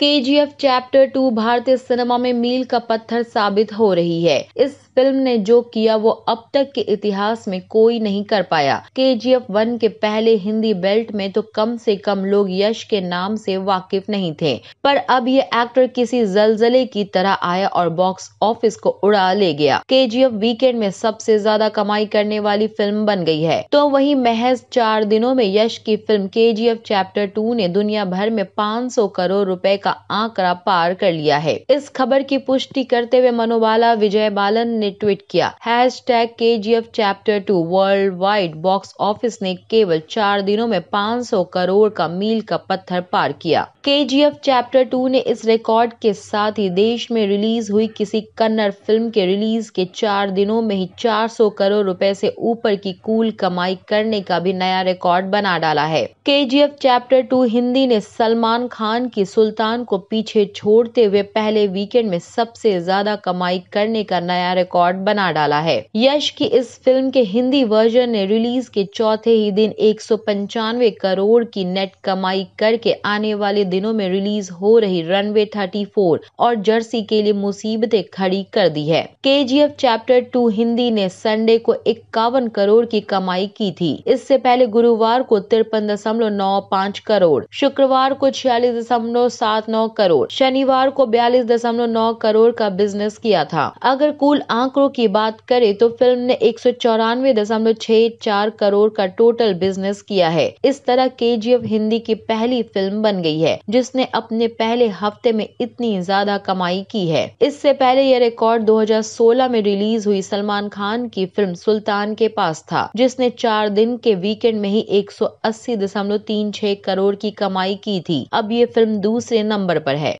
KGF chapter two भारतीय सिनेमा में मील का पत्थर साबित हो रही है इस फिल्म ने जो किया वो अब तक के इतिहास में कोई नहीं कर पाया के जी एफ वन के पहले हिंदी बेल्ट में तो कम से कम लोग यश के नाम से वाकिफ नहीं थे पर अब ये एक्टर किसी जलजले की तरह आया और बॉक्स ऑफिस को उड़ा ले गया के जी एफ वीकेंड में सबसे ज्यादा कमाई करने वाली फिल्म बन गई है तो वही महज चार दिनों में यश की फिल्म के जी एफ चैप्टर टू ने दुनिया भर में सौ करोड़ रूपए का आंकड़ा पार कर लिया है इस खबर की पुष्टि करते हुए मनोबाला विजय बालन ने ट्वीट किया हैश टैग के G F chapter two world wide box office ने केवल चार दिनों में 500 करोड़ का मील का पत्थर पार किया के जी एफ चैप्टर टू ने इस रिकॉर्ड के साथ ही देश में रिलीज हुई किसी कन्नड़ फिल्म के रिलीज के चार दिनों में ही 400 करोड़ रुपए से ऊपर की कुल कमाई करने का भी नया रिकॉर्ड बना डाला है K G F chapter two Hindi ने सलमान खान की सुल्तान नुकसान को पीछे छोड़ते हुए पहले वीकेंड में सबसे ज्यादा कमाई करने का नया रिकॉर्ड बना डाला है यश की इस फिल्म के हिंदी वर्जन ने रिलीज के चौथे ही दिन एक करोड़ की नेट कमाई करके आने वाले दिनों में रिलीज हो रही रनवे फोर और जर्सी के लिए मुसीबतें खड़ी कर दी है के चैप्टर टू हिंदी ने संडे को इक्यावन करोड़ की कमाई की थी इससे पहले गुरुवार को तिरपन दशमलव नौ पाँच करोड़ शुक्रवार को छियालीस दशमलव सात नौ करोड़ शनिवार को बयालीस दशमलव नौ करोड़ का बिजनेस किया था अगर कुल आंकड़ों की बात करें तो फिल्म ने एक सौ चौरानवे दशमलव चार करोड़ का टोटल बिजनेस किया है इस तरह के जी एफ हिंदी की पहली फिल्म बन गई है जिसने अपने पहले हफ्ते में इतनी ज्यादा कमाई की है इससे पहले यह रिकॉर्ड 2016 में रिलीज हुई सलमान खान की फिल्म सुल्तान के पास था जिसने चार दिन के वीकेंड में ही एक सौ अस्सी दशमलव तीन छह करोड़ की कमाई की थी अब ये फिल्म दूसरे नंबर नंबर पर है